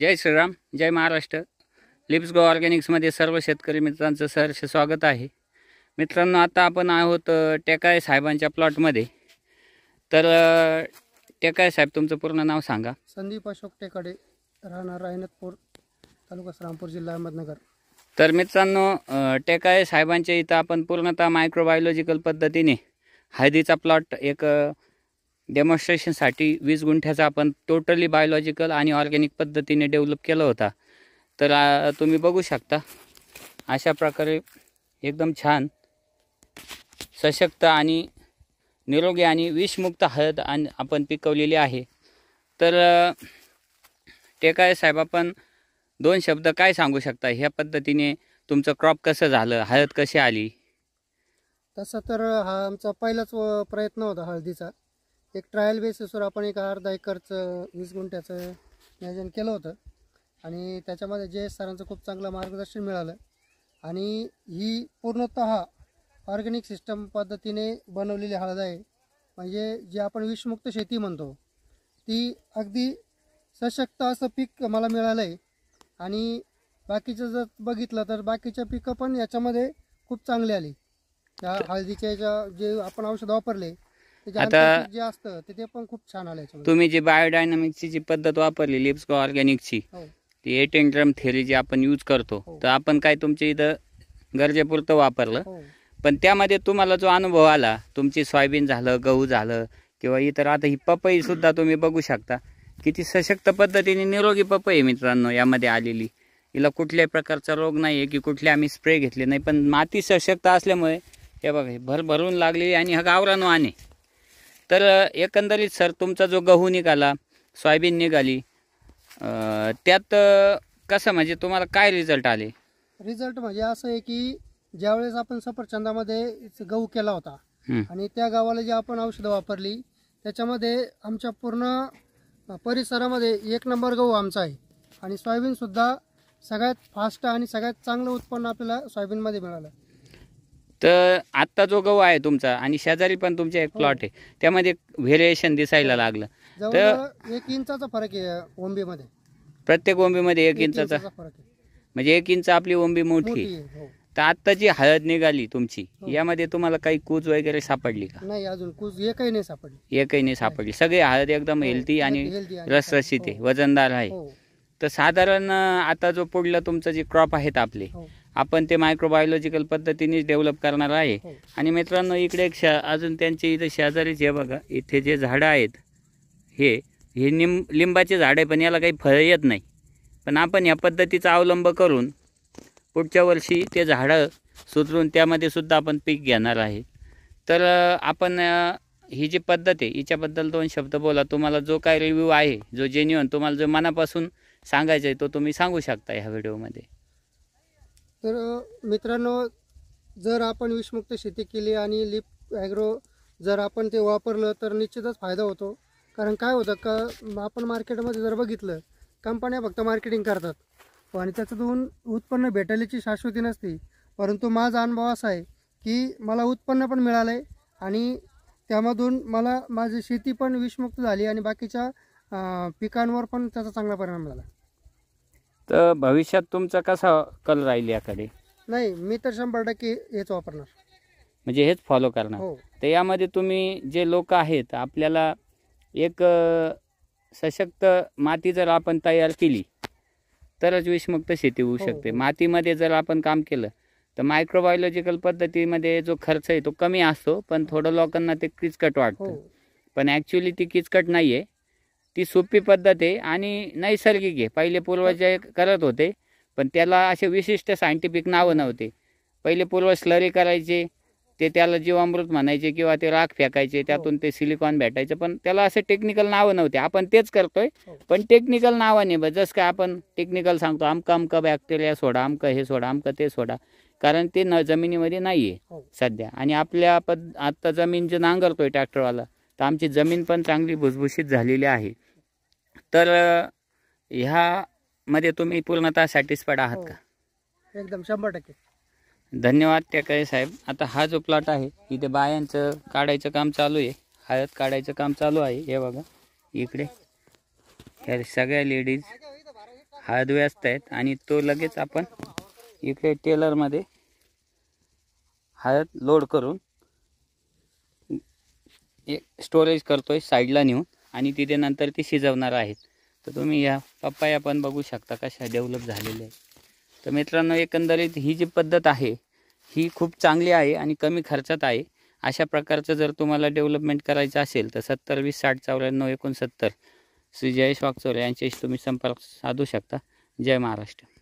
जय श्रीराम जय Maharashtra leaps go ऑर्गॅनिक्समध्ये सर्व शेतकरी मित्रांचं सहर्ष स्वागत आहे मित्रांनो आता आपण आहोत टेकाळे साहेबांच्या प्लॉटमध्ये तर टेकाय साहेब तुमचं पूर्ण नाव सांगा संदीप अशोक टेकाडे राहणार राहिनतपूर तालुका श्रामपूर जिल्हा अहमदनगर तर मित्रांनो टेकाळे साहेबांच्या इथं आपण पूर्णतः मायक्रोबायोलॉजिकल पद्धतीने हळदीचा प्लॉट एक डेमॉन्स्ट्रेशनसाठी वीस गुंठ्याचा आपण टोटली बायोलॉजिकल आणि ऑर्गॅनिक पद्धतीने डेव्हलप केला होता तर तुम्ही बघू शकता अशा प्रकारे एकदम छान सशक्त आणि निरोगी आणि विषमुक्त हळद आणि आपण पिकवलेली आहे तर ते काय साहेब आपण दोन शब्द काय सांगू शकता ह्या पद्धतीने तुमचं क्रॉप कसं झालं हळद कशी आली तसं तर हा आमचा पहिलाच प्रयत्न होता हळदीचा एक ट्रायल बेसिसवर आपण एक अर्धा एकरचं वीस गुंठ्याचं नियोजन केलं होतं आणि त्याच्यामध्ये जे सरांचं खूप चांगलं मार्गदर्शन मिळालं आणि ही पूर्णतः ऑर्गॅनिक सिस्टम पद्धतीने बनवलेली हळद आहे म्हणजे जी आपण विषमुक्त शेती म्हणतो ती अगदी सशक्त असं पीक मला मिळालं आहे आणि बाकीचं जर बघितलं तर बाकीच्या पिकं पण याच्यामध्ये खूप चांगली आली त्या हळदीच्या ज्या जे आपण औषध वापरले आता- खूप छान तुम्ही जी बायोडायनामिक्सची जी पद्धत वापरली लिप्सको ऑर्गॅनिकची हो ती ड्रम थेरी जी आपण यूज करतो हो. तर आपण काय तुमच्या इथं गरजेपुरतं वापरलं हो. पण त्यामध्ये तुम्हाला जो अनुभव आला तुमची सोयाबीन झालं गहू झालं किंवा इतर आता ही पपई सुद्धा तुम्ही बघू शकता किती सशक्त पद्धतीने निरोगी पपई मित्रांनो यामध्ये आलेली हिला कुठल्याही प्रकारचा रोग नाही आहे की कुठले आम्ही स्प्रे घेतले नाही पण माती सशक्त असल्यामुळे हे बघा भर भरून लागली आणि हा गावरानो आणे तर एकंदरीत सर तुमचा जो गहू निघाला सोयाबीन निघाली त्यात कसं म्हणजे तुम्हाला काय रिझल्ट आले रिझल्ट म्हणजे असं आहे की ज्यावेळेस आपण सफरचंदामध्ये गहू केला होता आणि त्या गावाला जे आपण औषधं वापरली त्याच्यामध्ये आमच्या पूर्ण परिसरामध्ये एक नंबर गहू आमचा आहे आणि सोयाबीनसुद्धा सगळ्यात फास्ट आणि सगळ्यात चांगलं उत्पन्न आपल्याला सोयाबीनमध्ये मिळालं तर आत्ता जो गहू आहे तुमचा आणि शेजारी पण तुमचे एक प्लॉट हो. आहे त्यामध्ये व्हेरिएशन दिसायला हो. लागलं तर एक इंचाचा फरक आहे ओंबीमध्ये प्रत्येक ओंबीमध्ये एक इंचाचा म्हणजे एक इंच आपली ओंबी मोठी हो. तर आत्ता जी हळद निघाली तुमची यामध्ये तुम्हाला काही कूज वगैरे सापडली का नाही अजून कूज एकही नाही सापडली एकही नाही सापडली सगळी हळद एकदम हेल्दी आणि रसरशीत आहे वजनदार आहे तर साधारण आता जो पुढला तुमचं जे क्रॉप आहेत आपले आपण ते मायक्रोबायोलॉजिकल पद्धतीनेच डेव्हलप करणार आहे हो. आणि मित्रांनो इकडे एक शा अजून त्यांचे इथं शेजारीच जे बघा इथे जे झाडं आहेत हे हे निम लिंबाचे झाड आहे पण याला काही फळ येत नाही पण आपण या पद्धतीचा अवलंब करून पुढच्या वर्षी ते झाडं सुधरून त्यामध्ये सुद्धा आपण पीक घेणार आहे तर आपण ही जी पद्धत आहे हिच्याबद्दल दोन शब्द बोला तुम्हाला जो काही रिव्ह्यू आहे जो जेन्युअन तुम्हाला जो मनापासून सांगायचा आहे तो तुम्ही सांगू शकता ह्या व्हिडिओमध्ये तर मित्रांनो जर आपण विषमुक्त शेती केली आणि लिप ॲग्रो जर आपण ते वापरलं तर निश्चितच फायदा होतो कारण काय होतं का आपण मार्केटमध्ये जर बघितलं कंपन्या फक्त मार्केटिंग करतात आणि त्याच्यातून उत्पन्न भेटायची शाश्वती नसते परंतु माझा अनुभव असा आहे की मला उत्पन्न पण मिळालं आहे आणि त्यामधून मला माझी शेती पण विषमुक्त झाली आणि बाकीच्या पिकांवर पण त्याचा चांगला परिणाम झाला तर भविष्यात तुमचा कसा कल राहील याकडे नाही मी तर शंभर टक्के हेच वापरणार म्हणजे हेच फॉलो करणार हो. तर यामध्ये तुम्ही जे लोक आहेत आपल्याला एक सशक्त माती जर आपण तयार केली तरच विषमुक्त शेती होऊ हो, शकते हो. मातीमध्ये जर आपण काम केलं तर मायक्रोबायोलॉजिकल पद्धतीमध्ये जो खर्च आहे तो कमी असतो पण थोडं लोकांना ते किचकट वाटतं पण ॲक्च्युली ती किचकट नाही आहे ती सोपी पद्धत आहे आणि नैसर्गिक आहे पहिले पूर्वज करत होते पण त्याला असे विशिष्ट सायंटिफिक नावं नव्हते पहिले पूर्वज स्लरी करायचे ते त्याला जीवामृत म्हणायचे किंवा ते राख फेकायचे त्यातून ते सिलिकॉन भेटायचं पण त्याला असे टेक्निकल नावं नव्हते आपण तेच करतोय पण टेक्निकल नावाने बघ जसं काय आपण टेक्निकल सांगतो अमकं अमकं बॅक्टेरिया सोडा अमकं हे सोडा अमकं ते सोडा कारण ते न जमिनीमध्ये नाही आहे हो. सध्या आणि आपल्या पद आत्ता जमीन जे नांगरतोय ट्रॅक्टरवाला तर आमची जमीन पण चांगली भुसभुशीत झालेली आहे तर ह्यामध्ये तुम्ही पूर्णतः सॅटिस्फाईड आहात हो. का एकदम शंभर टक्के धन्यवाद टेकाळे साहेब आता हा जो प्लॉट आहे इथे बायांचं काढायचं काम चालू आहे हळद काढायचं काम चालू आहे हे बघा इकडे ह्या सगळ्या लेडीज हळद व्यस्त आहेत आणि तो लगेच आपण इकडे टेलरमध्ये हळद लोड करून एक स्टोरेज करतोय साईडला नेऊन आणि तिथे नंतर ते शिजवणार आहेत तर तुम्ही या पप्पाया पण बघू शकता कशा डेव्हलप झालेल्या आहेत तर मित्रांनो एकंदरीत ही जी पद्धत आहे ही खूप चांगली आहे आणि कमी खर्चात आहे अशा प्रकारचं जर तुम्हाला डेव्हलपमेंट करायचं असेल तर सत्तर वीस साठ चौऱ्याण्णव एकोणसत्तर श्री जयेश वागचोरे यांच्याशी तुम्ही संपर्क साधू शकता जय महाराष्ट्र